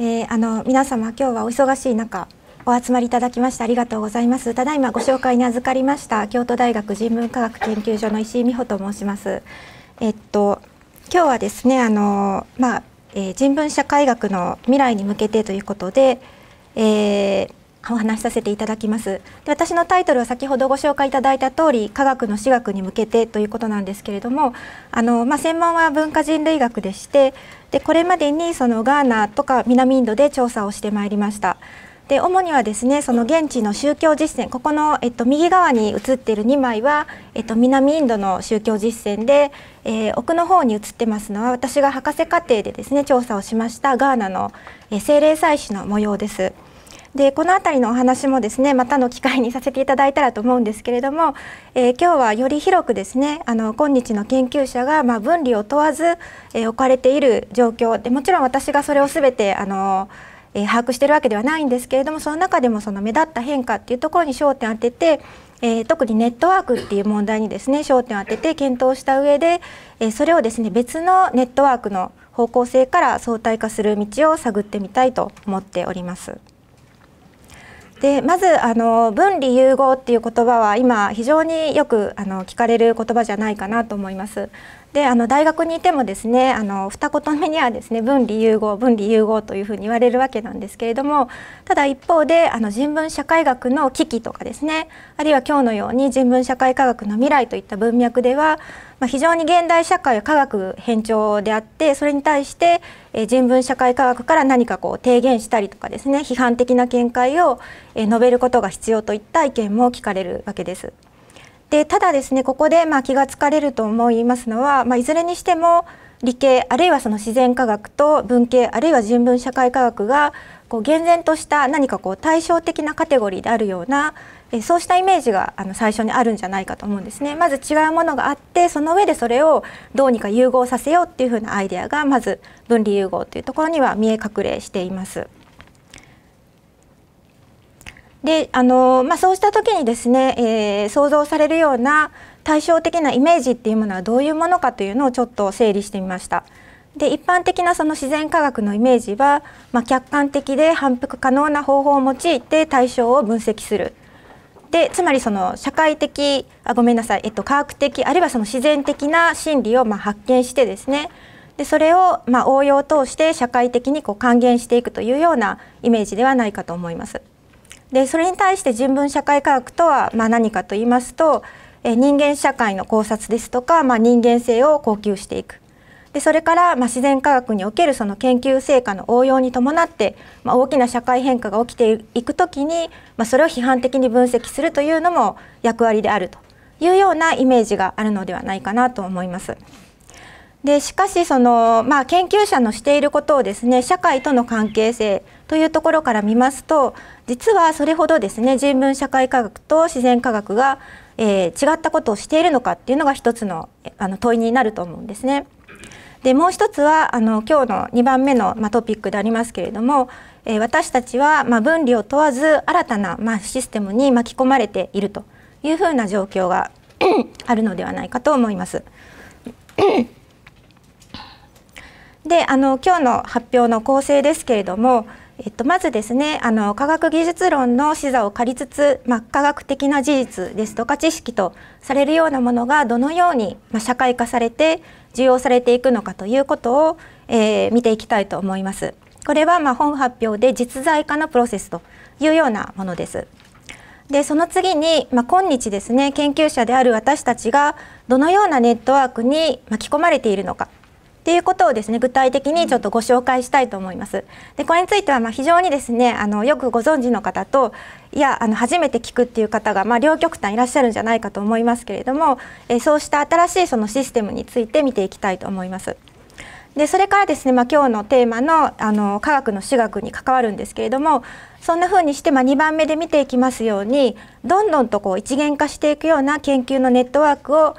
えー、あの皆様今日はお忙しい中お集まりいただきましてありがとうございますただいまご紹介に預かりました京都大学人文科学研究所の石井美穂と申しますえっと今日はですねあのまあ、えー、人文社会学の未来に向けてということで、えー、お話しさせていただきますで私のタイトルは先ほどご紹介いただいた通り科学の私学に向けてということなんですけれどもあの、まあ、専門は文化人類学でしてでこれまでにそのガーナとか南インドで調査をしてまいりましたで主にはですねその現地の宗教実践ここの、えっと、右側に写っている2枚は、えっと、南インドの宗教実践で、えー、奥の方に写ってますのは私が博士課程でですね調査をしましたガーナの、えー、精霊祭祀の模様です。でこの辺りのお話もですねまたの機会にさせていただいたらと思うんですけれども、えー、今日はより広くですねあの今日の研究者がまあ分離を問わず、えー、置かれている状況でもちろん私がそれを全てあのえー、把握してるわけではないんですけれどもその中でもその目立った変化っていうところに焦点を当てて、えー、特にネットワークっていう問題にですね焦点を当てて検討した上で、えー、それをですね別のネットワークの方向性から相対化する道を探ってみたいと思っております。でまずあの分離融合っていう言葉は今非常によくあの聞かれる言葉じゃないかなと思います。であの大学にいてもですねあの二言目にはですね分離融合分離融合というふうに言われるわけなんですけれどもただ一方であの人文社会学の危機とかですねあるいは今日のように人文社会科学の未来といった文脈では、まあ、非常に現代社会は科学偏重であってそれに対して、え人文社会科学から何かこう提言したりとかですね批判的な見解を、え述べることが必要といった意見も聞かれるわけです。でただですねここでまあ気がつかれると思いますのは、まあ、いずれにしても理系あるいはその自然科学と文系あるいは人文社会科学がこう厳然とした何かこう対照的なカテゴリーであるようなえそうしたイメージがあの最初にあるんじゃないかと思うんですねまず違うものがあってその上でそれをどうにか融合させようっていうふうなアイデアがまず分離融合というところには見え隠れしています。であのまあ、そうした時にですね、えー、想像されるような対照的なイメージっていうものはどういうものかというのをちょっと整理してみました。で一般的なその自然科学のイメージは、まあ、客観的で反復可能な方法を用いて対象を分析する。でつまりその社会的あごめんなさい、えっと、科学的あるいはその自然的な心理をま発見してですねでそれをま応用を通して社会的にこう還元していくというようなイメージではないかと思います。でそれに対して人文社会科学とはまあ何かと言いますと、え人間社会の考察ですとか、まあ、人間性を高級していくでそれからまあ自然科学におけるその研究成果の応用に伴って、まあ、大きな社会変化が起きていくときに、まあ、それを批判的に分析するというのも役割であるというようなイメージがあるのではないかなと思います。でしかしその、まあ、研究者のしていることをですね社会との関係性というところから見ますと実はそれほどですね人文社会科学と自然科学が、えー、違ったことをしているのかっていうのが一つのあの問いになると思うんですね。でもう一つはあの今日の2番目の、まあ、トピックでありますけれども、えー、私たちは、まあ、分離を問わず新たな、まあ、システムに巻き込まれているというふうな状況が あるのではないかと思います。であの今日の発表の構成ですけれどもえっと、まずですねあの科学技術論の視座を借りつつ、まあ、科学的な事実ですとか知識とされるようなものがどのように、まあ、社会化されて受容されていくのかということを、えー、見ていきたいと思います。これはまあ本発表で実在化のプロセスというようなものです。でその次に、まあ、今日ですね研究者である私たちがどのようなネットワークに巻き込まれているのかっていうことをですね具体的にちょっとご紹介したいと思います。でこれについてはま非常にですねあのよくご存知の方といやあの初めて聞くっていう方がまあ、両極端いらっしゃるんじゃないかと思いますけれども、えそうした新しいそのシステムについて見ていきたいと思います。でそれからですね、まあ、今日のテーマのあの科学の私学に関わるんですけれどもそんな風にして、まあ、2番目で見ていきますようにどんどんとこう一元化していくような研究のネットワークを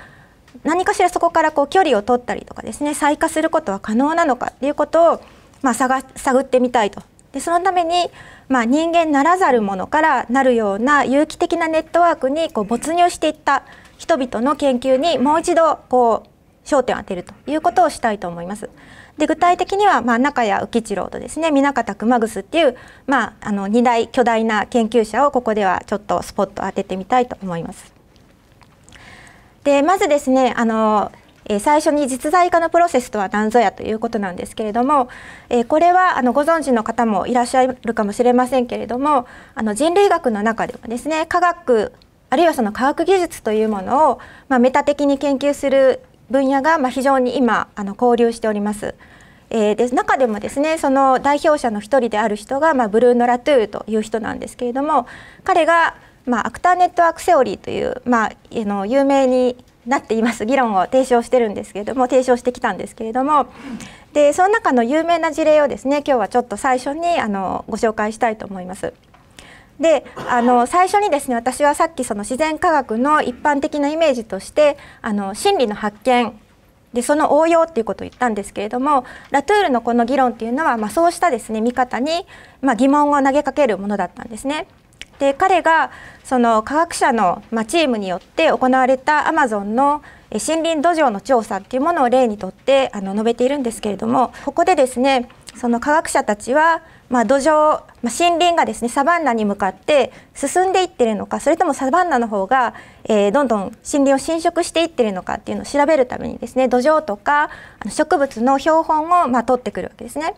何かしらそこからこう距離を取ったりとかですね再化することは可能なのかっていうことを、まあ、探探ってみたいとでそのために、まあ、人間ならざるものからなるような有機的なネットワークにこう没入していった人々の研究にもう一度こう焦点を当てるということをしたいと思います。で具体的には、まあ、中谷浮一郎とですね南方熊楠っていう、まあ、あの2大巨大な研究者をここではちょっとスポット当ててみたいと思います。でまずですねあのえ最初に実在化のプロセスとは何ぞやということなんですけれどもえこれはあのご存知の方もいらっしゃるかもしれませんけれどもあの人類学の中でもですね科学あるいはその科学技術というものを、まあ、メタ的に研究する分野が、まあ、非常に今あの交流しております。えー、で中でもですねその代表者の一人である人が、まあ、ブルーノ・ラトゥーという人なんですけれども彼がまあ、アクターネットワークセオリーという、まあ、あの有名になっています議論を提唱してるんですけれども提唱してきたんですけれどもでその中の有名な事例をですね今日はちょっと最初にあのご紹介したいと思います。であの最初にですね私はさっきその自然科学の一般的なイメージとしてあの真理の発見でその応用っていうことを言ったんですけれどもラトゥールのこの議論っていうのは、まあ、そうしたですね見方に、まあ、疑問を投げかけるものだったんですね。で彼がその科学者の、まチームによって行われたアマゾンの森林土壌の調査っていうものを例にとってあの述べているんですけれどもここでですねその科学者たちは、まあ、土壌、まあ、森林がですねサバンナに向かって進んでいってるのかそれともサバンナの方が、えー、どんどん森林を侵食していってるのかっていうのを調べるためにですね土壌とか植物の標本を、まあ、取ってくるわけですね。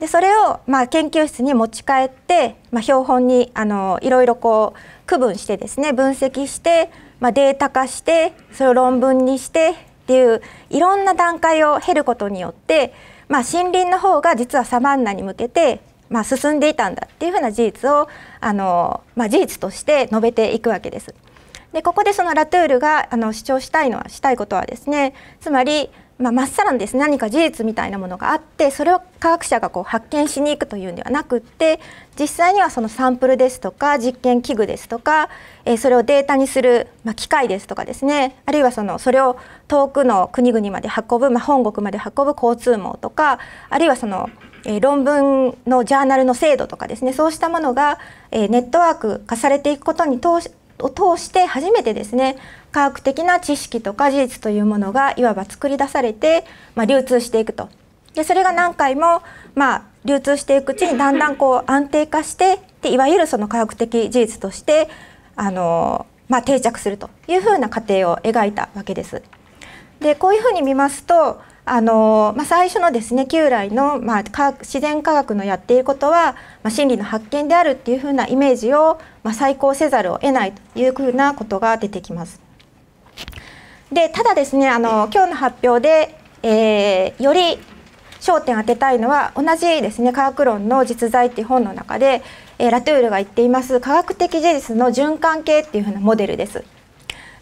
でそれをまあ研究室に持ち帰って、まあ、標本にあのいろいろこう区分してですね分析して、まあ、データ化してそれを論文にしてっていういろんな段階を経ることによって、まあ、森林の方が実はサバンナに向けて、まあ、進んでいたんだっていうふうな事実をあの、まあ、事実として述べていくわけです。でここでそのラトゥールがあの主張したいのはしたいことはですねつまりまあ、っさらです、ね、何か事実みたいなものがあってそれを科学者がこう発見しに行くというんではなくって実際にはそのサンプルですとか実験器具ですとか、えー、それをデータにする、まあ、機械ですとかですねあるいはそのそれを遠くの国々まで運ぶ、まあ、本国まで運ぶ交通網とかあるいはその、えー、論文のジャーナルの制度とかですねそうしたものが、えー、ネットワーク化されていくことに通しを通して初めてですね科学的な知識とか事実というものがいわば作り出されて、まあ、流通していくと。でそれが何回も、まあ、流通していくうちにだんだんこう安定化してでいわゆるその科学的事実としてあの、まあ、定着するというふうな過程を描いたわけです。でこういうふうに見ますとあの、まあ、最初のですね旧来の、まあ、科学自然科学のやっていることは、まあ、真理の発見であるっていうふうなイメージを、まあ、再考せざるを得ないというふうなことが出てきます。でただですねあの今日の発表で、えー、より焦点を当てたいのは同じですね「科学論の実在」っていう本の中で、えー、ラトゥールが言っています科学的事実の循環系っていうふうなモデルです。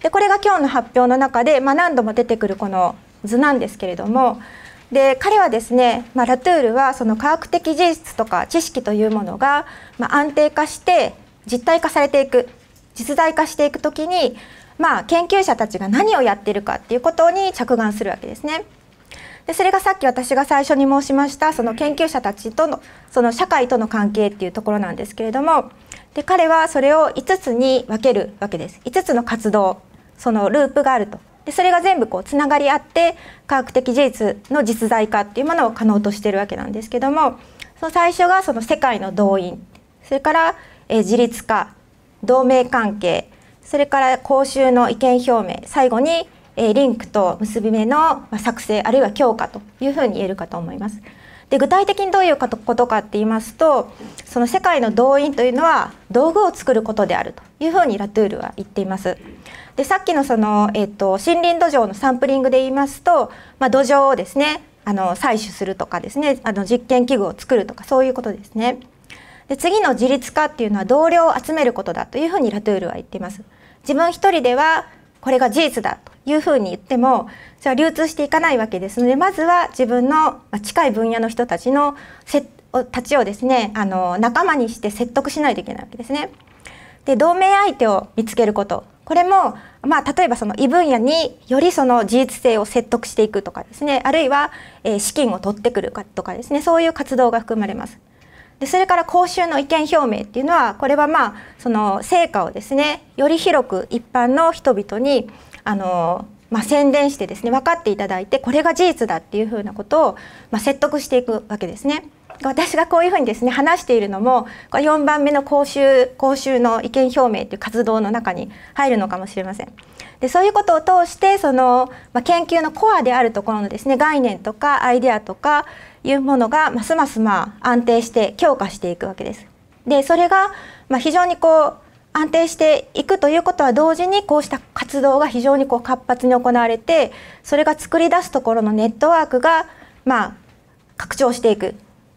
でこれが今日の発表の中で、まあ、何度も出てくるこの図なんですけれどもで彼はですね、まあ、ラトゥールはその科学的事実とか知識というものが、まあ、安定化して実体化されていく実在化していく時にまあ、研究者たちが何をやってるかっていうことに着眼するわけですね。でそれがさっき私が最初に申しましたその研究者たちとのその社会との関係っていうところなんですけれどもで彼はそれを5つに分けるわけです5つの活動そのループがあるとでそれが全部こうつながり合って科学的事実の実在化っていうものを可能としてるわけなんですけどもその最初がその世界の動員それから、え自立化同盟関係それから講習の意見表明最後にリンクと結び目の作成あるいは強化というふうに言えるかと思います。で具体的にどういうことかって言いますとその世界の動員というのは道具を作ることであるというふうにラトゥールは言っています。でさっきのその、えーと、と森林土壌のサンプリングで言いますと、まあ、土壌をですねあの採取するとかですねあの実験器具を作るとかそういうことですね。で次の自立化っていうのは同僚を集めることだというふうにラトゥールは言っています。自分一人ではこれが事実だというふうに言ってもそれは流通していかないわけですのでまずは自分の近い分野の人たちのせたちをですねあの仲間にして説得しないといけないわけですね。で同盟相手を見つけることこれも、まあ、例えばその異分野によりその事実性を説得していくとかですねあるいは、え資金を取ってくるかとかですねそういう活動が含まれます。でそれから公衆の意見表明っていうのはこれはまあその成果をですねより広く一般の人々にあの、まあ、宣伝してですね分かっていただいてこれが事実だっていうふうなことを、まあ、説得していくわけですね。私がこういうふうにですね話しているのも4番目の公衆公衆の意見表明という活動の中に入るのかもしれません。でそういうことを通してその、まあ、研究のコアであるところのですね概念とかアイデアとか、いうものがますますまあ安定して強化していくわけです。でそれがまあ非常にこう安定していくということは同時にこうした活動が非常にこう活発に行われてそれが作り出すところのネットワークがまあ拡張していく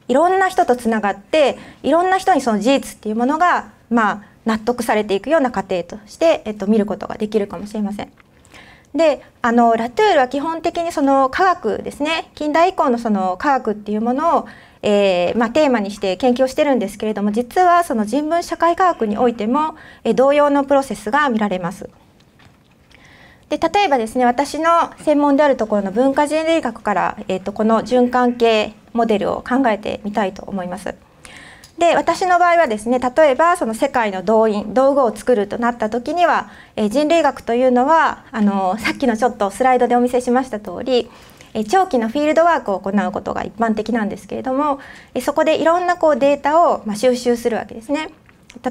いろんな人とつながっていろんな人にその事実っていうものがまあ納得されていくような過程として、えっと、見ることができるかもしれません。であのラトゥールは基本的にその科学ですね近代以降のその科学っていうものを、えーまあ、テーマにして研究をしてるんですけれども実はその人文社会科学においても、えー、同様のプロセスが見られます。で例えばですね私の専門であるところの文化人類学から、えーと、とこの循環系モデルを考えてみたいと思います。で私の場合はですね例えばその世界の動員道具を作るとなった時には、えー、人類学というのはあのさっきのちょっとスライドでお見せしました通り、えー、長期のフィールドワークを行うことが一般的なんですけれども、えー、そこでいろんなこうデータを、まあ、収集するわけですね。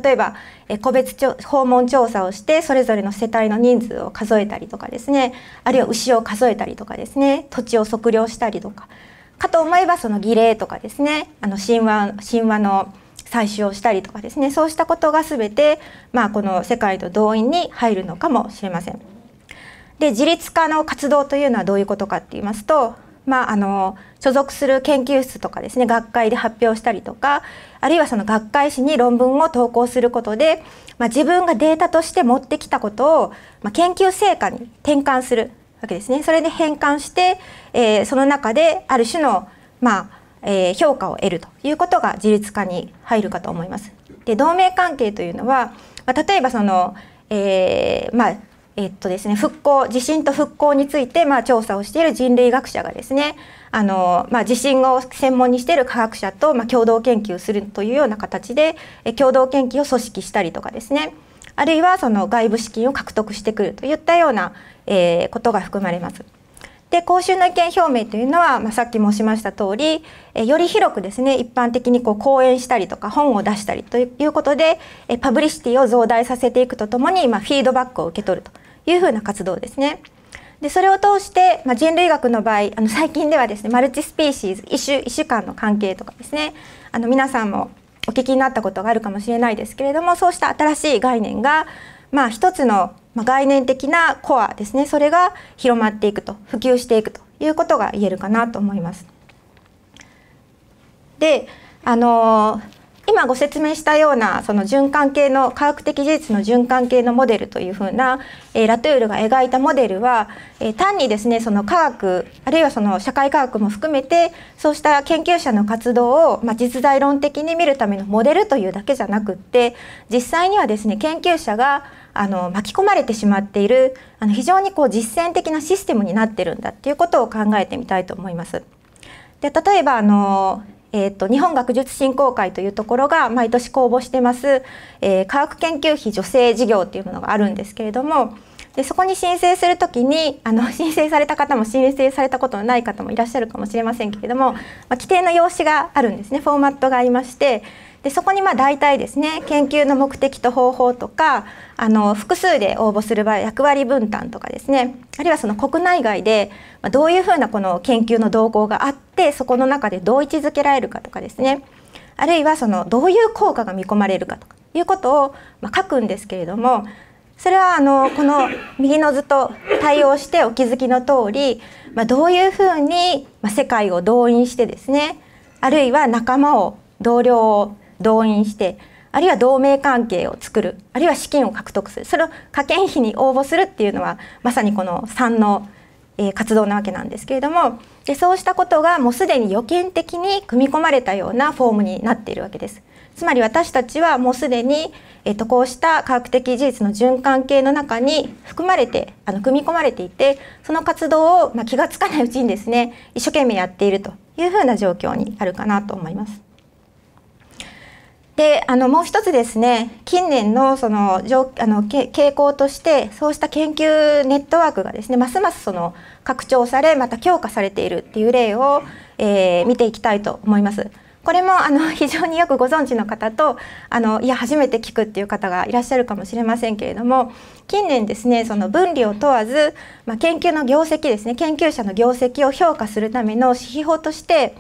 例えば、え個別訪問調査をしてそれぞれの世帯の人数を数えたりとかですねあるいは牛を数えたりとかですね土地を測量したりとかかと思えばその儀礼とかですねあの神話神話の採取をしたりとかですねそうしたことが全て、まあ、この世界の動員に入るのかもしれません。で自立化の活動というのはどういうことかって言いますと、まあ、あの所属する研究室とかですね学会で発表したりとかあるいはその学会誌に論文を投稿することで、まあ、自分がデータとして持ってきたことを、まあ、研究成果に転換するわけですね。それで変換して、えー、その中である種の、まあえー、評価を得るということが自立化に入るかと思います。で同盟関係というのは、まあ、例えばその、えーまあえっとですね、復興地震と復興について、まあ、調査をしている人類学者がですねあの、まあ、地震を専門にしている科学者と、まあ、共同研究するというような形で、え共同研究を組織したりとかですねあるいはその外部資金を獲得してくるといったような、えー、ことが含まれます。で公衆の意見表明というのは、まあ、さっき申しました通り、えより広くですね一般的にこう講演したりとか本を出したりということで、えパブリシティを増大させていくとともに、まあ、フィードバックを受け取るというふうな活動ですね。でそれを通して、まあ、人類学の場合あの最近ではですねマルチスピーシーズ異種異種間の関係とかですねあの皆さんもお聞きになったことがあるかもしれないですけれどもそうした新しい概念が、まあ、一つの概念的なコアですねそれが広まっていくと普及していくということが言えるかなと思います。であのー今ご説明したようなその循環系の科学的事実の循環系のモデルというふうな、えー、ラトゥールが描いたモデルは、えー、単にですねその科学あるいはその社会科学も含めてそうした研究者の活動を、まあ、実在論的に見るためのモデルというだけじゃなくって実際にはですね研究者があの巻き込まれてしまっているあの非常にこう実践的なシステムになってるんだっていうことを考えてみたいと思います。で例えばあのえーと、日本学術振興会というところが毎年公募してます、えー、科学研究費助成事業というものがあるんですけれどもでそこに申請するときにあの 申請された方も申請されたことのない方もいらっしゃるかもしれませんけれども、まあ、規定の用紙があるんですねフォーマットがありましてでそこにまあ大体ですね研究の目的と方法とかあの複数で応募する場合役割分担とかですねあるいはその国内外でどういうふうなこの研究の動向があってそこの中でどう位置づけられるかとかですねあるいはそのどういう効果が見込まれるかとかいうことをま書くんですけれどもそれはあのこの右の図と対応してお気づきの通り、まどういうふうに世界を動員してですねあるいは仲間を同僚を動員してあるいは同盟関係を作るあるいは資金を獲得するそれを科研費に応募するっていうのはまさにこの3の、え活動なわけなんですけれどもでそうしたことがもうすでに予見的に組み込まれたようなフォームになっているわけです。つまり私たちはもうすでに、えっと、こうした科学的事実の循環系の中に含まれてあの組み込まれていてその活動を、まあ、気が付かないうちにですね一生懸命やっているというふうな状況にあるかなと思います。であのもう一つですね近年のそのあの傾向としてそうした研究ネットワークがですねますますその拡張されまた強化されているっていう例を、えー、見ていきたいと思います。これもあの 非常によくご存知の方とあのいや初めて聞くっていう方がいらっしゃるかもしれませんけれども近年ですねその分離を問わず、まあ、研究の業績ですね研究者の業績を評価するための指標として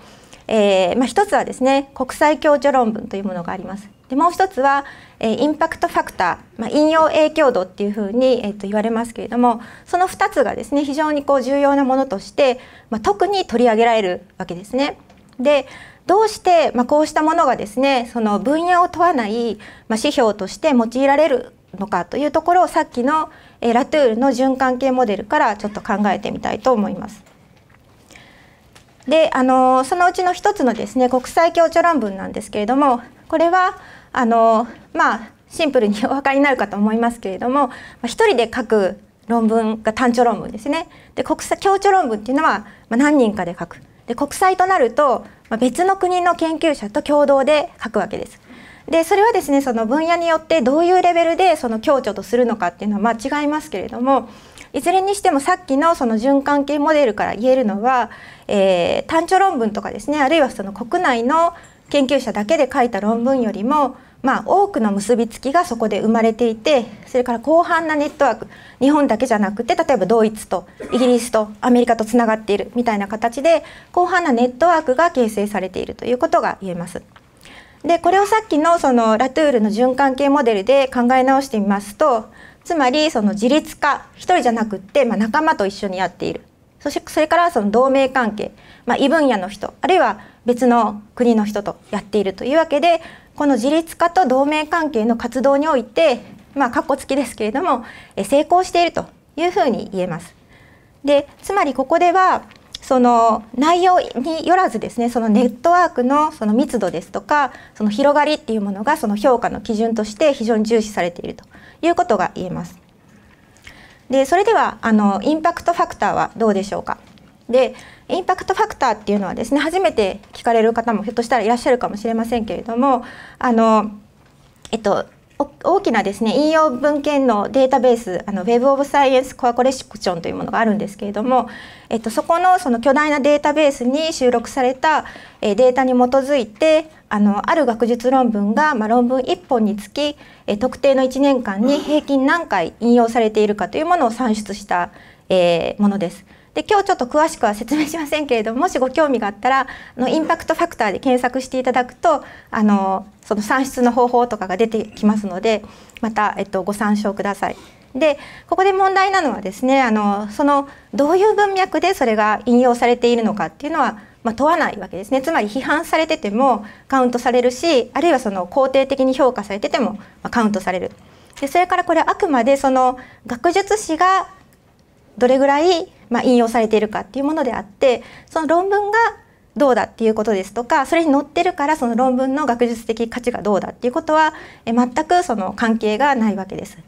えーまあ、一つはですね国際共著論文というものがあります。でもう一つは、えー、インパクトファクター、まあ、引用影響度っていうふうに、えー、と言われますけれどもその2つがですね非常にこう重要なものとして、まあ、特に取り上げられるわけですね。でどうして、まあ、こうしたものがですねその分野を問わない、まあ、指標として用いられるのかというところをさっきの、えー、ラトゥールの循環系モデルからちょっと考えてみたいと思います。であのそのうちの一つのですね国際協調論文なんですけれどもこれはあのまあシンプルにお分かりになるかと思いますけれども一人で書く論文が単調論文ですね。で国際協調論文っていうのは、まあ、何人かで書く。で国際となると、まあ、別の国の研究者と共同で書くわけです。でそれはですねその分野によってどういうレベルでその強調とするのかっていうのは間違いますけれどもいずれにしてもさっきのその循環系モデルから言えるのは、えー、単調論文とかですねあるいはその国内の研究者だけで書いた論文よりも、まあ、多くの結びつきがそこで生まれていてそれから広範なネットワーク日本だけじゃなくて例えばドイツとイギリスとアメリカとつながっているみたいな形で広範なネットワークが形成されているということが言えます。でこれをさっきのそのラトゥールの循環系モデルで考え直してみますとつまりその自立化一人じゃなくって、まあ、仲間と一緒にやっているそしてそれからその同盟関係、まあ、異分野の人あるいは別の国の人とやっているというわけでこの自立化と同盟関係の活動においてまあっこ付きですけれども成功しているというふうに言えます。でつまりここではその内容によらずですねそのネットワークのその密度ですとかその広がりっていうものがその評価の基準として非常に重視されているということが言えます。でそれではあのインパクトファクターはどうでしょうかでインパクトファクターっていうのはですね初めて聞かれる方もひょっとしたらいらっしゃるかもしれませんけれどもあの、えっと、大きなですね引用文献のデータベースあのブ・オブ・サイエンス・コア・コレ c o r p o というものがあるんですけれども、えっと、そこのその巨大なデータベースに収録された、データに基づいてあのある学術論文が、まあ、論文1本につき、特定の1年間に平均何回引用されているかというものを算出した、えー、ものです。で今日ちょっと詳しくは説明しませんけれどももしご興味があったらあのインパクトファクターで検索していただくとあの、その算出の方法とかが出てきますのでまた、えっと、ご参照ください。でここで問題なのはですねあのそのどういう文脈でそれが引用されているのかっていうのは、まあ、問わないわけですねつまり批判されててもカウントされるしあるいはその肯定的に評価されてても、まカウントされるでそれからこれはあくまでその学術誌がどれぐらいまあ引用されているかっていうものであってその論文がどうだっていうことですとかそれに載ってるからその論文の学術的価値がどうだっていうことは全くその関係がないわけです。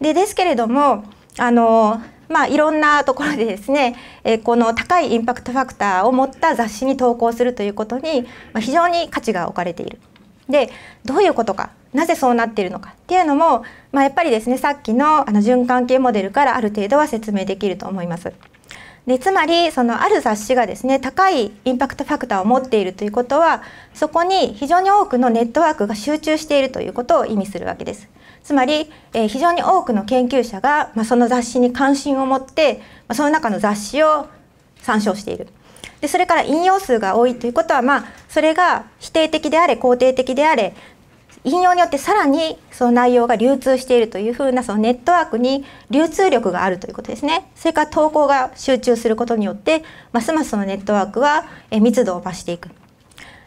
でですけれどもあのまあ、いろんなところでですね、えこの高いインパクトファクターを持った雑誌に投稿するということに、ま非常に価値が置かれている。でどういうことかなぜそうなっているのかっていうのも、まあ、やっぱりですねさっきのあの循環系モデルからある程度は説明できると思います。でつまりそのある雑誌がですね高いインパクトファクターを持っているということはそこに非常に多くのネットワークが集中しているということを意味するわけです。つまり、えー、非常に多くの研究者が、まあ、その雑誌に関心を持って、まあ、その中の雑誌を参照している。でそれから引用数が多いということは、まあ、それが否定的であれ肯定的であれ引用によってさらにその内容が流通しているというふうなそのネットワークに流通力があるということですねそれから投稿が集中することによってますますそのネットワークは密度を増していく。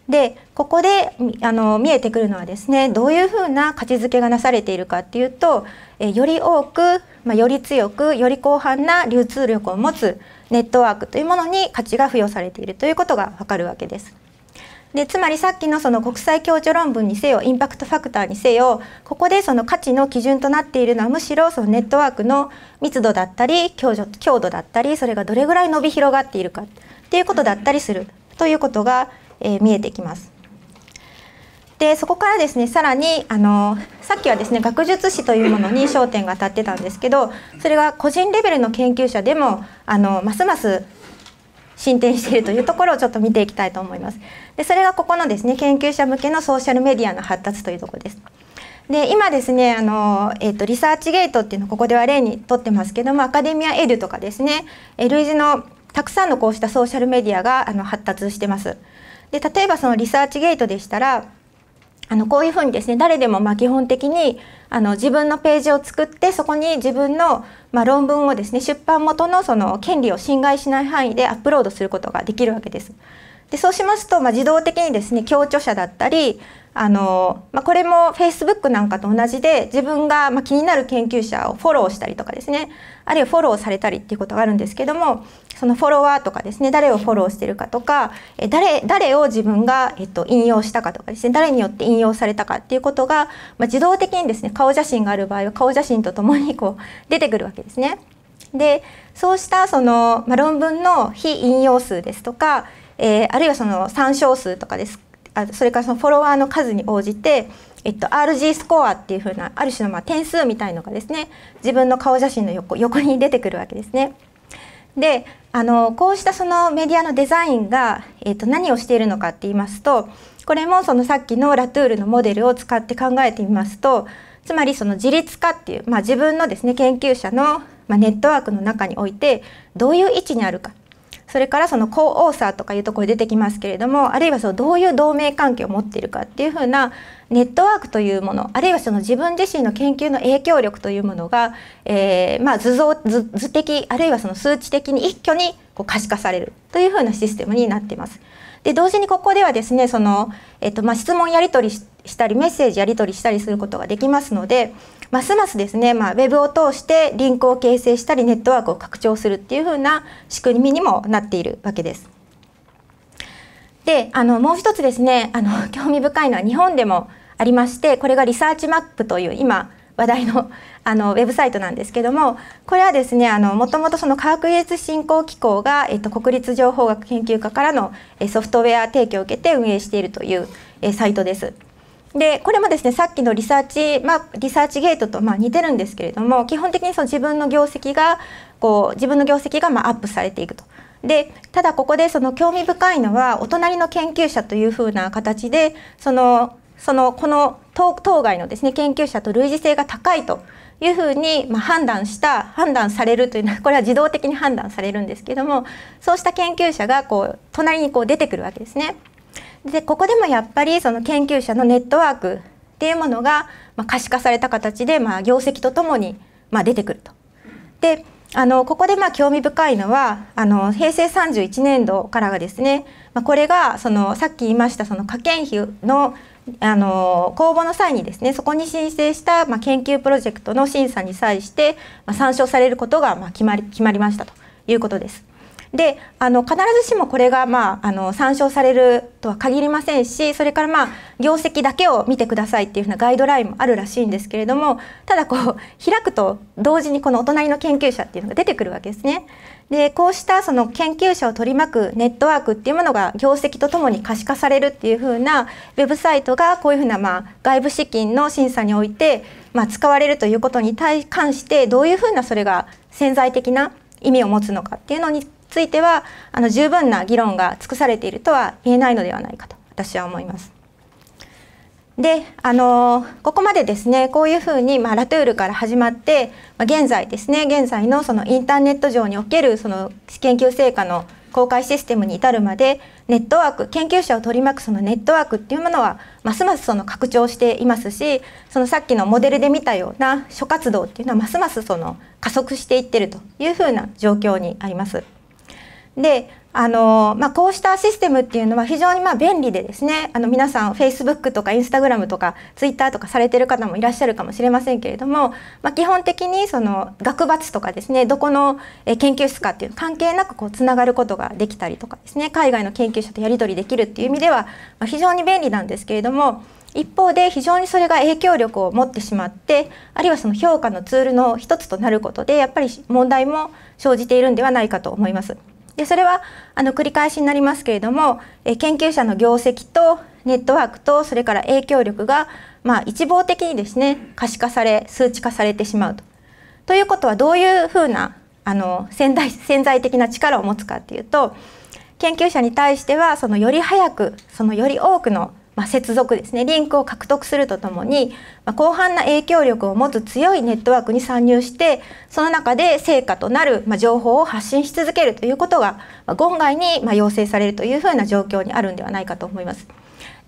でここであの見えてくるのはですねどういうふうな価値づけがなされているかっていうとえより多く、まあ、より強くより広範な流通力を持つネットワークというものに価値が付与されているということがわかるわけです。でつまりさっきのその国際共著論文にせよインパクトファクターにせよここでその価値の基準となっているのはむしろそのネットワークの密度だったり強強度だったりそれがどれぐらい伸び広がっているかっていうことだったりするということが、えー、見えてきます。でそこからですねさらにあのさっきはですね学術史というものに焦点が当たってたんですけどそれが個人レベルの研究者でもあのますます進展しているというところをちょっと見ていきたいと思います。でそれがここのですね研究者向けのソーシャルメディアの発達というところです。で今ですねあの、えーと、リサーチゲートっていうのをここでは例にとってますけどもアカデミアエルとかですね類似のたくさんのこうしたソーシャルメディアがあの発達してます。で例えばそのリサーチゲートでしたらあのこういうふうにですね誰でもま基本的にあの自分のページを作ってそこに自分のまあ、論文をですね出版元のその権利を侵害しない範囲でアップロードすることができるわけです。でそうしますと、まあ、自動的にですね共著者だったりあの、まあ、これも Facebook なんかと同じで自分が、まあ、気になる研究者をフォローしたりとかですねあるいはフォローされたりっていうことがあるんですけどもそのフォロワーとかですね誰をフォローしてるかとか誰誰を自分が、えっと、引用したかとかですね誰によって引用されたかっていうことが、まあ、自動的にですね顔写真がある場合は顔写真とともにこう出てくるわけですね。でそうしたその、まあ、論文の非引用数ですとか、えー、あるいはその参照数とかですあそれからそのフォロワーの数に応じて、えっと、RG スコアっていうふうなある種のまあ点数みたいのがですね自分の顔写真の横横に出てくるわけですね。であのこうしたそのメディアのデザインが、えーと、何をしているのかって言いますとこれもそのさっきのラトゥールのモデルを使って考えてみますとつまりその自立化っていう、まあ、自分のですね研究者の、まネットワークの中においてどういう位置にあるかそれからそのコ王ーサーとかいうところ出てきますけれどもあるいはそのどういう同盟関係を持っているかっていうふうなネットワークというものあるいはその自分自身の研究の影響力というものが、えー、まあ図像図図的あるいはその数値的に一挙にこう可視化されるというふうなシステムになっています。で同時にここではですねその、えっとまあ、質問やり取りしたりメッセージやり取りしたりすることができますのでますますですね、まあ、ウェブを通してリンクを形成したりネットワークを拡張するっていうふうな仕組みにもなっているわけです。であのもう一つですねあの興味深いのは日本でもありましてこれがリサーチマップという今話題のあのウェブサイトなんですけどもこれはですねあのもともとその科学技術振興機構が、えっと、国立情報学研究科からのソフトウェア提供を受けて運営しているというサイトです。でこれもですねさっきのリサーチ、まあ、リサーチゲートとまあ似てるんですけれども基本的にその自分の業績がこう自分の業績がまあアップされていくと。でただここでその興味深いのはお隣の研究者というふうな形でそのそのこの当該のですね研究者と類似性が高いというふうに、まあ、判断した判断されるというのは これは自動的に判断されるんですけどもそうした研究者がこう隣にこう出てくるわけですね。でここでもやっぱりその研究者のネットワークっていうものが、まあ、可視化された形で、まあ、業績とともに、まあ、出てくると。であのここでまあ興味深いのはあの平成31年度からがですね、まあ、これがそのさっき言いましたその科研費のあの公募の際にですねそこに申請した、まあ、研究プロジェクトの審査に際して、まあ、参照されることが、まあ、決まり決まりましたということです。であの必ずしもこれが、まあ、あの参照されるとは限りませんしそれから、まあ、業績だけを見てくださいっていうふうなガイドラインもあるらしいんですけれどもただこう開くと同時にこのお隣の研究者っていうのが出てくるわけですね。でこうしたその研究者を取り巻くネットワークっていうものが業績とともに可視化されるっていうふうなウェブサイトがこういうふうなまあ外部資金の審査においてまあ使われるということに対関してどういうふうなそれが潜在的な意味を持つのかっていうのについてはあの十分な議論が尽くされているとは言えないのではないかと私は思います。であのー、ここまでですねこういうふうに、まあ、ラトゥールから始まって、まあ、現在ですね現在のそのインターネット上におけるその研究成果の公開システムに至るまでネットワーク研究者を取り巻くそのネットワークっていうものはますますその拡張していますしそのさっきのモデルで見たような諸活動っていうのはますますその加速していってるというふうな状況にあります。であのまあ、こうしたシステムっていうのは非常にまあ便利でですねあの皆さんフェイスブックとかインスタグラムとかツイッターとかされてる方もいらっしゃるかもしれませんけれども、まあ、基本的にその学罰とかですねどこの研究室かっていう関係なくこうつながることができたりとかですね海外の研究者とやり取りできるっていう意味では非常に便利なんですけれども一方で非常にそれが影響力を持ってしまってあるいはその評価のツールの一つとなることでやっぱり問題も生じているんではないかと思います。でそれはあの繰り返しになりますけれども、え研究者の業績とネットワークとそれから影響力が、まあ、一望的にですね可視化され数値化されてしまうと。ということはどういうふうなあの潜在潜在的な力を持つかっていうと研究者に対してはそのより早くそのより多くのまあ、接続ですねリンクを獲得するとともに、まあ、広範な影響力を持つ強いネットワークに参入してその中で成果となる、まあ、情報を発信し続けるということが、まあ、言外に、まあ、要請されるというふうな状況にあるんではないかと思います。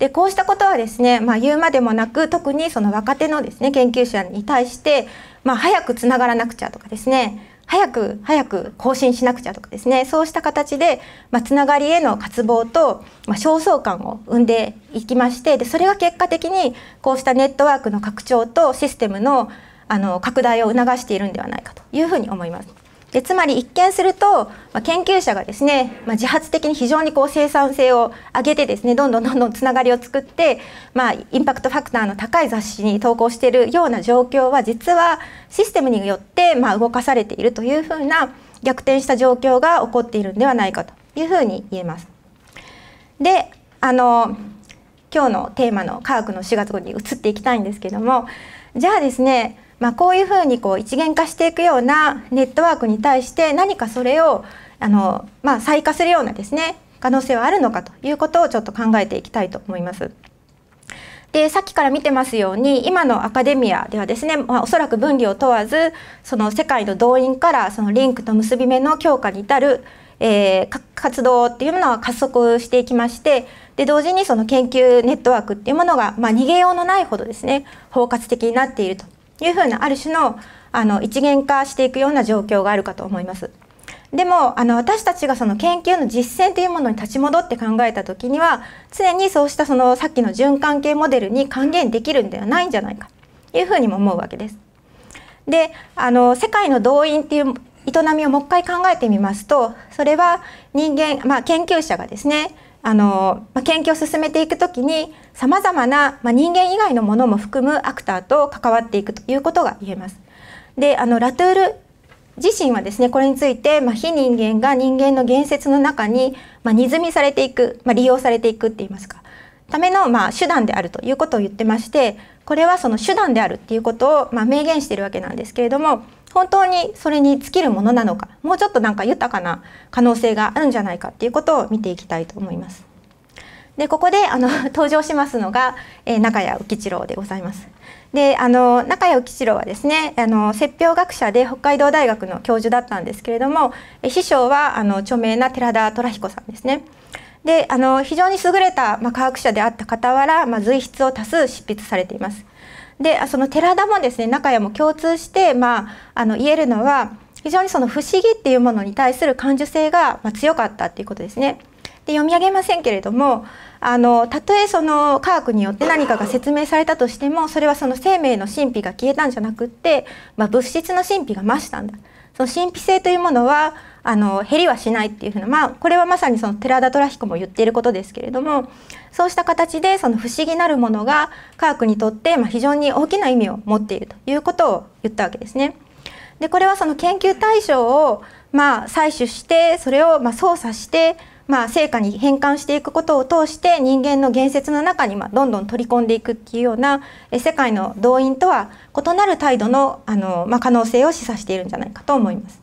でこうしたことはですね、まあ、言うまでもなく特にその若手のですね研究者に対して、まあ、早くつながらなくちゃとかですね早く早く更新しなくちゃとかですねそうした形で、まあ、つながりへの渇望と、まあ、焦燥感を生んでいきましてでそれが結果的にこうしたネットワークの拡張とシステムのあの拡大を促しているんではないかというふうに思います。でつまり一見すると、まあ、研究者がですね、まあ、自発的に非常にこう生産性を上げてですねどんどん どんどんつながりを作って、まあ、インパクトファクターの高い雑誌に投稿しているような状況は実はシステムによって、まあ、動かされているというふうな逆転した状況が起こっているんではないかというふうに言えます。であの今日のテーマの「科学の4月号」に移っていきたいんですけどもじゃあですねまあ、こういうふうにこう一元化していくようなネットワークに対して何かそれをあの、まあ、再化するようなですね可能性はあるのかということをちょっと考えていきたいと思います。でさっきから見てますように今のアカデミアではですね、まあ、おそらく分離を問わずその世界の動員からそのリンクと結び目の強化に至る、えー、活動っていうものは加速していきましてで同時にその研究ネットワークっていうものが、まあ、逃げようのないほどですね包括的になっているというふうなある種のあの一元化していくような状況があるかと思います。でもあの私たちがその研究の実践というものに立ち戻って考えた時には常にそうしたそのさっきの循環系モデルに還元できるんではないんじゃないかというふうにも思うわけです。であの世界の動員っていう営みをもう一回考えてみますとそれは人間、まあ、研究者がですねあの、まあ、研究を進めていく時にさまざまな、まあ、人間以外のものも含むアクターと関わっていくということが言えます。であのラトゥール自身はですねこれについて、まあ、非人間が人間の言説の中に、まあ、にずみされていく、まあ、利用されていくって言いますかための、まあ、手段であるということを言ってましてこれはその手段であるっていうことを、まあ、明言しているわけなんですけれども本当にそれに尽きるものなのかもうちょっとなんか豊かな可能性があるんじゃないかっていうことを見ていきたいと思います。でここであの 登場しますのが、えー、中谷浮一郎でございます。であの中谷浮一郎はですねあの説教学者で北海道大学の教授だったんですけれども師匠はあの著名な寺田虎彦さんですね。であの非常に優れた、ま科学者であった傍ら、ま随筆を多数執筆されています。でその寺田もですね中谷も共通して、まあ、あの言えるのは非常にその不思議っていうものに対する感受性が強かったっていうことですね。で読み上げませんけれどもあのたとえその科学によって何かが説明されたとしてもそれはその生命の神秘が消えたんじゃなくって、まあ、物質の神秘が増したんだその神秘性というものはあの減りはしないっていうふうな、まあ、これはまさにその寺田虎彦も言っていることですけれどもそうした形でその不思議なるものが科学にとって、まあ、非常に大きな意味を持っているということを言ったわけですね。でこれはその研究対象をまあ採取してそれをまあ操作してまあ、成果に変換していくことを通して人間の言説の中にまどんどん取り込んでいくっていうような世界の動員とは異なる態度のあの、まあ、可能性を示唆しているんじゃないかと思います。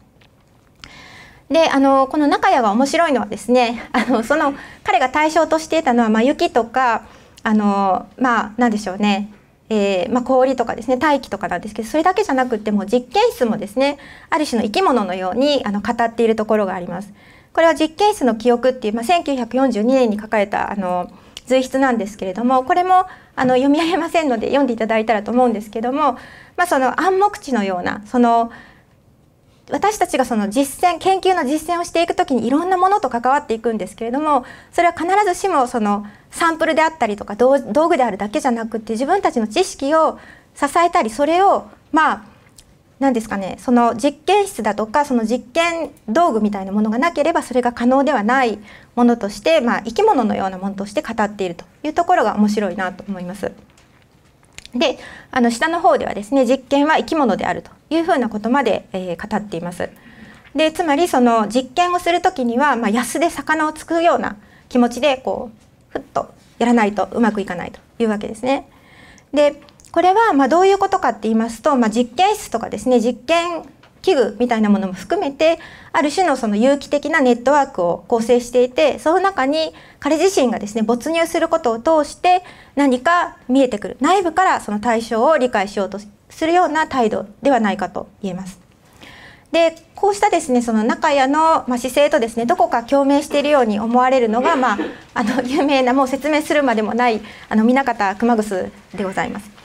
であのこの中谷が面白いのはですねあのその彼が対象としていたのは、まあ、雪とかあのまあ何でしょうねえーまあ、氷とかですね大気とかなんですけどそれだけじゃなくても実験室もですねある種の生き物のようにあの語っているところがあります。これは実験室の記憶っていう、まあ、1942年に書かれたあの随筆なんですけれどもこれもあの読み上げませんので読んでいただいたらと思うんですけども、まあ、その暗黙知のようなその私たちがその実践研究の実践をしていくときにいろんなものと関わっていくんですけれどもそれは必ずしもそのサンプルであったりとか道具であるだけじゃなくて自分たちの知識を支えたりそれをまあ何ですかねその実験室だとかその実験道具みたいなものがなければそれが可能ではないものとして、まあ、生き物のようなものとして語っているというところが面白いなと思います。であの下の方ではですね実験は生き物であるというふうなことまで、えー、語っています。でつまりその実験をする時には、まあ、安で魚をつくような気持ちでこうふっとやらないとうまくいかないというわけですね。でこれはまどういうことかって言いますと、まあ、実験室とかですね実験器具みたいなものも含めてある種のその有機的なネットワークを構成していてその中に彼自身がですね没入することを通して何か見えてくる内部からその対象を理解しようとするような態度ではないかと言えます。でこうしたですねその中屋の、まあ、姿勢とですねどこか共鳴しているように思われるのが、まあ、あの有名なもう説明するまでもないあの南方熊楠でございます。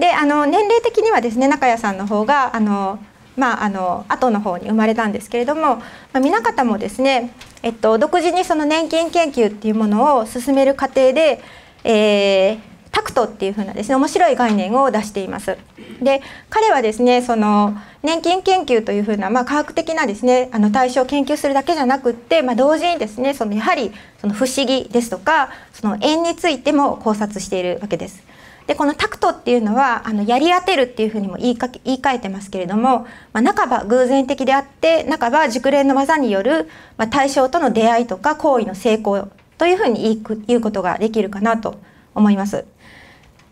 であの年齢的にはですね中谷さんの方があのまあ、あの後の方に生まれたんですけれども、まあ、皆方もですね、えっと、独自にその年金研究っていうものを進める過程で、えー、タクトっていうふうなですね面白い概念を出しています。で彼はですねその年金研究というふうな、まあ、科学的なですねあの対象を研究するだけじゃなくって、まあ、同時にですねそのやはりその不思議ですとかその縁についても考察しているわけです。でこのタクトっていうのはあのやり当てるっていうふうにも言いか言い換えてますけれども、まあ、半ば偶然的であって半ば熟練の技による、まあ、対象との出会いとか行為の成功というふうに言うことができるかなと思います。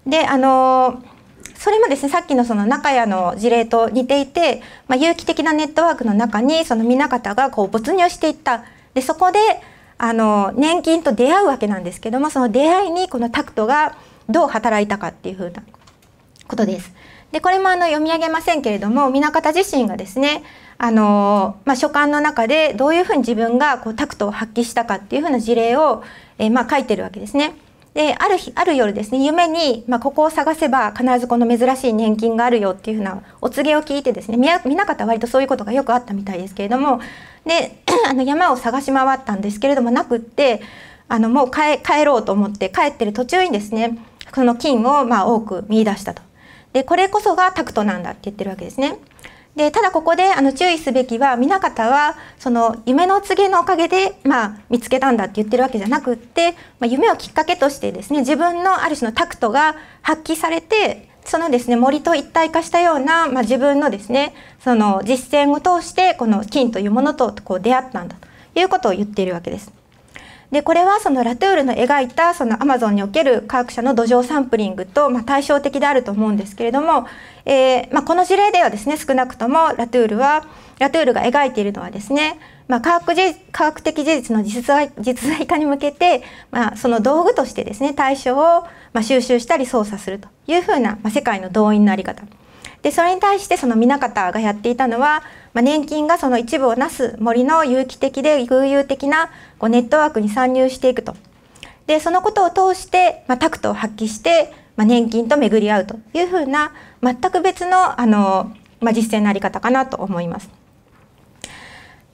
であのそれもですねさっきのその中屋の事例と似ていて、まあ、有機的なネットワークの中にその皆方がこう没入していったでそこであの年金と出会うわけなんですけどもその出会いにこのタクトがどう働いたかっていうふうなことです。でこれもあの読み上げませんけれども皆方自身がですねあの、まあ、書簡の中でどういうふうに自分がこうタクトを発揮したかっていうふうな事例を、えー、まあ書いてるわけですね。である日ある夜ですね夢に、まあ、ここを探せば必ずこの珍しい年金があるよっていうふうなお告げを聞いてですね南方は割とそういうことがよくあったみたいですけれどもで あの山を探し回ったんですけれどもなくってあのもう帰ろうと思って帰ってる途中にですねこの金をまあ多く見出したと。でこれこそがタクトなんだって言ってるわけですね。でただここであの注意すべきは皆方はその夢の告げのおかげで、まあ、見つけたんだって言ってるわけじゃなくって、まあ、夢をきっかけとしてですね自分のある種のタクトが発揮されてそのですね森と一体化したような、まあ、自分のですねその実践を通してこの金というものとこう出会ったんだということを言っているわけです。でこれはそのラトゥールの描いたそのアマゾンにおける科学者の土壌サンプリングとまあ対照的であると思うんですけれども、えーまあ、この事例ではですね少なくともラトゥールはラトゥールが描いているのはですね、まあ、科学科学的事実の実在実在化に向けて、まあ、その道具としてですね対象をまあ収集したり操作するというふうな、まあ、世界の動員のあり方でそれに対してその南方がやっていたのは、まあ、年金がその一部をなす森の有機的で偶有的なこうネットワークに参入していくと。でそのことを通して、まあ、タクトを発揮して、まあ、年金と巡り合うというふうな全く別のあの、まあ、実践のあり方かなと思います。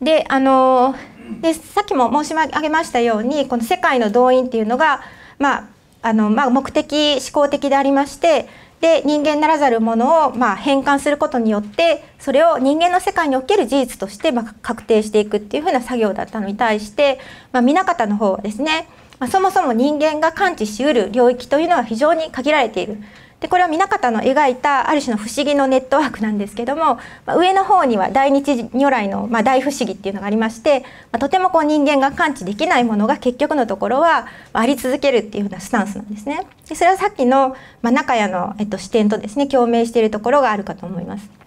であのでさっきも申し上げましたようにこの世界の動員っていうのが、まああのまあ、目的思考的でありましてで人間ならざるものをまあ変換することによってそれを人間の世界における事実としてまあ確定していくっていうふうな作業だったのに対して、ま南方の方はですね、まあ、そもそも人間が感知しうる領域というのは非常に限られている。でこれは南方の描いたある種の不思議のネットワークなんですけども、まあ、上の方には大日如来の、まあ、大不思議っていうのがありまして、まあ、とてもこう人間が感知できないものが結局のところは、あ、り続けるっていうふうなスタンスなんですね。でそれはさっきの、まあ、中谷の、えっと、視点とですね共鳴しているところがあるかと思います。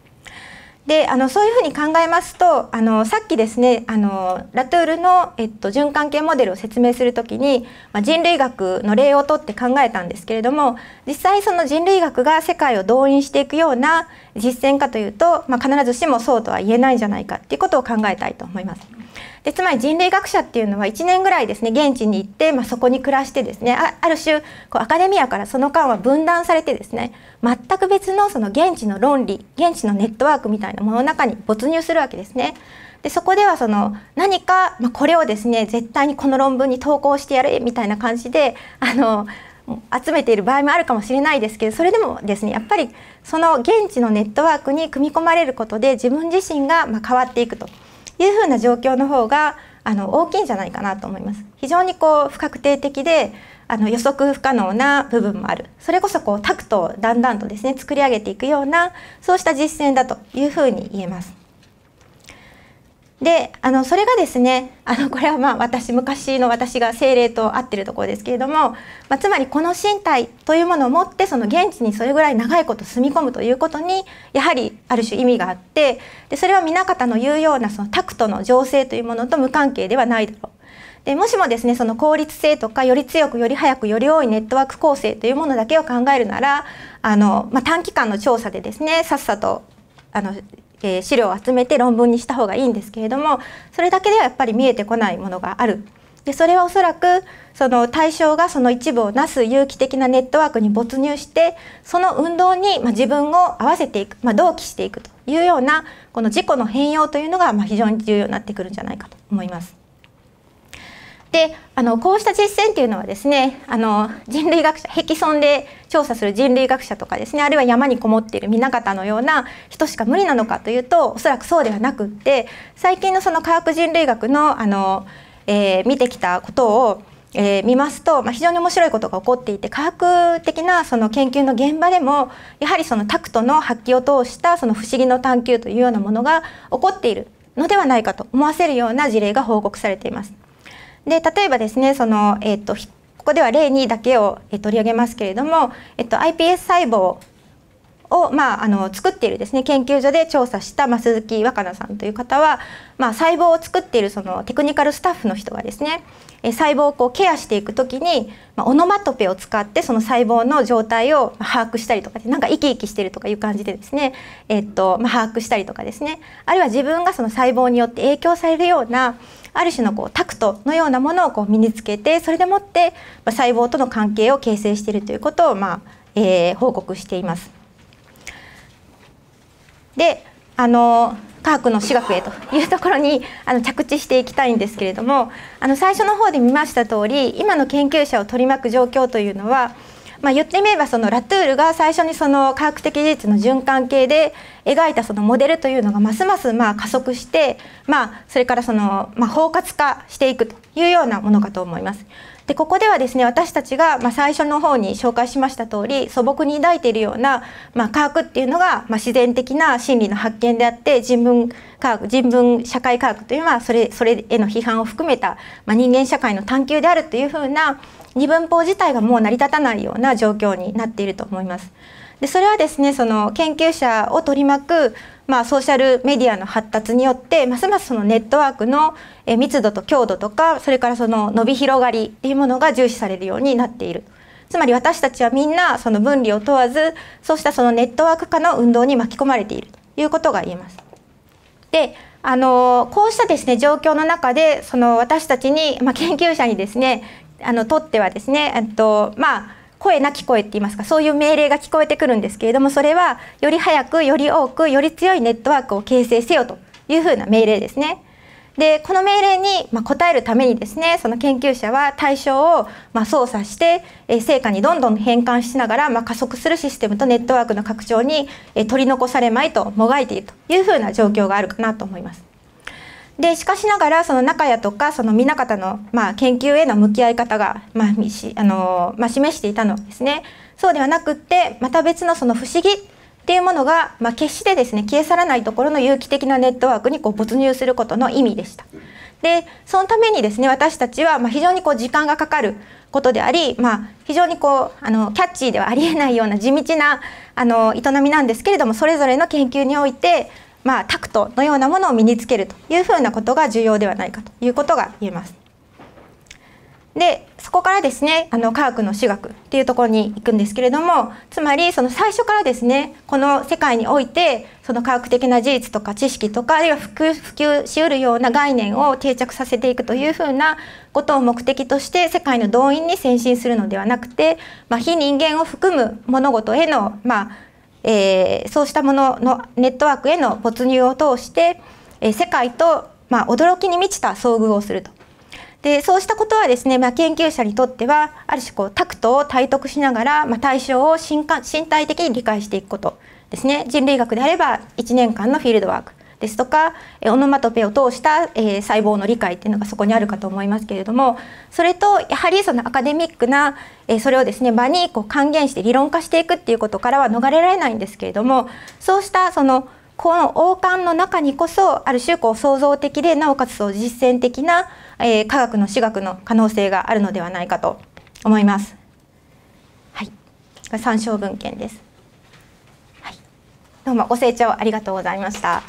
であのそういうふうに考えますとあのさっきですねあのラトゥールの、えっと、循環系モデルを説明する時に、まあ、人類学の例をとって考えたんですけれども実際その人類学が世界を動員していくような実践かというと、まあ、必ずしもそうとは言えないんじゃないかっていうことを考えたいと思います。でつまり人類学者っていうのは1年ぐらいですね現地に行って、まあ、そこに暮らしてですねある種こうアカデミアからその間は分断されてですね全く別のその現地の論理現地のネットワークみたいなものの中に没入するわけですね。でそこではその何か、まあ、これをですね絶対にこの論文に投稿してやれみたいな感じであの集めている場合もあるかもしれないですけどそれでもですねやっぱりその現地のネットワークに組み込まれることで自分自身がま変わっていくと。いうふうな状況の方があの大きいんじゃないかなと思います。非常にこう不確定的であの予測不可能な部分もあるそれこそこうタクトをだんだんとですね作り上げていくようなそうした実践だというふうに言えます。であのそれがですねあのこれはまあ私昔の私が精霊と合ってるところですけれども、まあ、つまりこの身体というものを持ってその現地にそれぐらい長いこと住み込むということにやはりある種意味があってでそれは皆方の言うようなそのタクトの情勢というものと無関係ではないだろう。でもしもですねその効率性とかより強くより早くより多いネットワーク構成というものだけを考えるならあの、まあ、短期間の調査でですねさっさとあのえー、資料を集めて論文にした方がいいんですけれどもそれだけではやっぱり見えてこないものがある。でそれはおそらくその対象がその一部をなす有機的なネットワークに没入してその運動にま自分を合わせていく、まあ、同期していくというようなこの自己の変容というのがま非常に重要になってくるんじゃないかと思います。であのこうした実践っていうのはですねあの人類学者壁村で調査する人類学者とかですねあるいは山にこもっている皆方のような人しか無理なのかというとおそらくそうではなくって最近のその科学人類学のあの、えー、見てきたことをえー、見ますと、まあ、非常に面白いことが起こっていて科学的なその研究の現場でもやはりそのタクトの発揮を通したその不思議の探求というようなものが起こっているのではないかと思わせるような事例が報告されています。で例えばですねその、えーと、ここでは例2だけを、えー、取り上げますけれども、えーと、iPS 細胞を、まあ、あの作っているですね研究所で調査した、まあ、鈴木若菜さんという方は、まあ、細胞を作っているそのテクニカルスタッフの人がですねえ細胞をこうケアしていく時に、まあ、オノマトペを使ってその細胞の状態を把握したりとかでなんか生き生きしてるとかいう感じでですね、えっとまあ、把握したりとかですねあるいは自分がその細胞によって影響されるようなある種のこうタクトのようなものをこう身につけてそれでもって、ま細胞との関係を形成しているということを、まあえー、報告しています。であの科学の私学へというところにあの着地していきたいんですけれどもあの最初の方で見ました通り今の研究者を取り巻く状況というのはまあ、言ってみればそのラトゥールが最初にその科学的事実の循環系で描いたそのモデルというのがますますまあ加速して、まあ、それからその、まあ、包括化していくというようなものかと思います。でここではですね私たちが、まあ、最初の方に紹介しました通り素朴に抱いているような、まあ、科学っていうのが、まあ、自然的な心理の発見であって人文科学人文社会科学というのはそれそれへの批判を含めた、まあ、人間社会の探求であるというふうな二分法自体がもう成り立たないような状況になっていると思います。でそれはですねその研究者を取り巻く、まあ、ソーシャルメディアの発達によってますますそのネットワークの密度と強度とかそれからその伸び広がりっていうものが重視されるようになっている。つまり私たちはみんなその分離を問わずそうしたそのネットワーク化の運動に巻き込まれているということが言えます。であのこうしたですね状況の中でその私たちに、まあ、研究者にですねあのとってはですねえっとまあ声なき声って言いますかそういう命令が聞こえてくるんですけれどもそれはより早くより多くより強いネットワークを形成せよというふうな命令ですね。でこの命令に、まあ、応えるためにですねその研究者は対象を、まあ、操作して、え成果にどんどん変換しながら、まあ、加速するシステムとネットワークの拡張に、え取り残されまいともがいているというふうな状況があるかなと思います。でしかしながらその中谷とかその南方の、まあ、研究への向き合い方が、まああのまあ、示していたのですねそうではなくってまた別のその不思議っていうものが、まあ、決してですね消え去らないところの有機的なネットワークにこう没入することの意味でした。でそのためにですね私たちは、まあ、非常にこう時間がかかることであり、まあ、非常にこうあのキャッチーではありえないような地道なあの営みなんですけれどもそれぞれの研究においてまあ、タクトのようなものを身につけるというふうなことが重要ではないかということが言えます。でそこからですねあの科学の私学っていうところに行くんですけれどもつまりその最初からですねこの世界においてその科学的な事実とか知識とかあるいは普及しうるような概念を定着させていくというふうなことを目的として世界の動員に先進するのではなくて、まあ、非人間を含む物事への、まあ、えー、そうしたもののネットワークへの没入を通して、えー、世界と、まあ、驚きに満ちた遭遇をすると。でそうしたことはですね、まあ、研究者にとってはある種こうタクトを体得しながら、まあ、対象を身身体的に理解していくことですね人類学であれば1年間のフィールドワークですとかオノマトペを通した、えー、細胞の理解っていうのがそこにあるかと思いますけれどもそれとやはりそのアカデミックな、えー、それをですね場にこう還元して理論化していくっていうことからは逃れられないんですけれどもそうしたそのこの王冠の中にこそある種こう創造的でなおかつそう実践的な、えー、科学の私学の可能性があるのではないかと思います。はい、参照文献です。はい、どうもご清聴ありがとうございました。